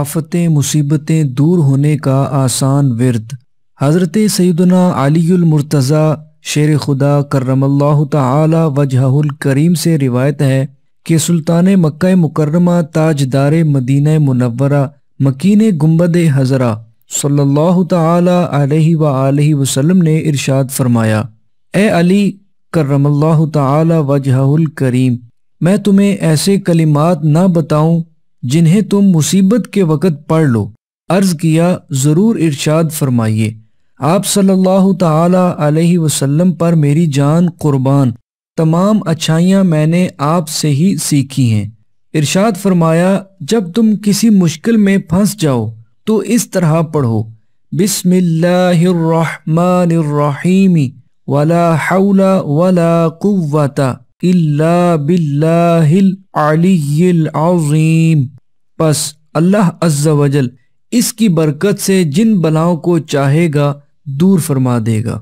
आफतें मुसीबतें दूर होने का आसान वर्द हज़रत सैदना अलीमरतज़ा शेर खुदा करमल्ला तजहुल करीम से रिवायत है कि सुल्तान मक् मुकरमा ताजदार मदीना मुनवरा मकीन गुम्बद हज़रा सल्ला वसलम ने इरशाद फरमाया ए अली करमल्ला तजहुल करीम मैं तुम्हें ऐसे कलिमात ना बताऊं जिन्हें तुम मुसीबत के वक़्त पढ़ लो अर्ज़ किया ज़रूर इरशाद फरमाइए आप सल्लल्लाहु ताला अलैहि वसल्लम पर मेरी जान कुर्बान तमाम अच्छाइयाँ मैंने आपसे ही सीखी हैं इरशाद फरमाया जब तुम किसी मुश्किल में फंस जाओ तो इस तरह पढ़ो बिस्मिल्लाहिर्रहमानिर्रहीम वला हौला वला कुव्वता इल्ला बस अल्लाह अज्जा इसकी बरकत से जिन बलाओं को चाहेगा दूर फरमा देगा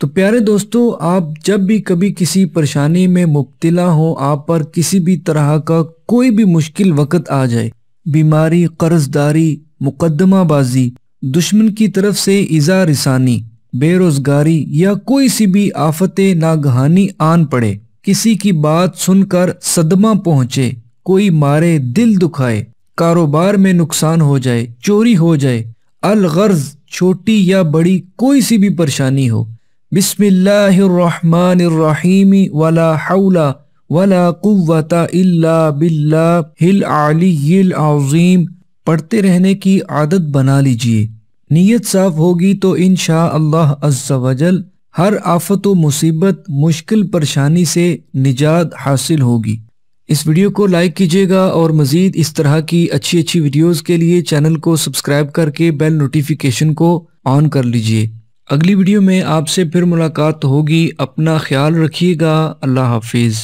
तो प्यारे दोस्तों आप जब भी कभी किसी परेशानी में मुबतला हो आप पर किसी भी तरह का कोई भी मुश्किल वक़्त आ जाए बीमारी कर्जदारी मुकदमाबाजी दुश्मन की तरफ से इजा रिसानी बेरोज़गारी या कोई सी भी आफत नागहानी आन पड़े किसी की बात सुनकर सदमा पहुंचे कोई मारे दिल दुखाए कारोबार में नुकसान हो जाए चोरी हो जाए अलगर्ज छोटी या बड़ी कोई सी भी परेशानी हो बिस्मिल्लाहिर्रहमानिर्रहीम वला हौला वला कुव्वता इल्ला हिल आलियिल अज़ीम पढ़ते रहने की आदत बना लीजिए नीयत साफ होगी तो इन अल्लाह अज्जा वजल हर आफत व मुसीबत मुश्किल परेशानी से निजात हासिल होगी इस वीडियो को लाइक कीजिएगा और मज़ीद इस तरह की अच्छी अच्छी वीडियोस के लिए चैनल को सब्सक्राइब करके बेल नोटिफिकेशन को ऑन कर लीजिए अगली वीडियो में आपसे फिर मुलाकात होगी अपना ख्याल रखिएगा अल्लाह हाफिज़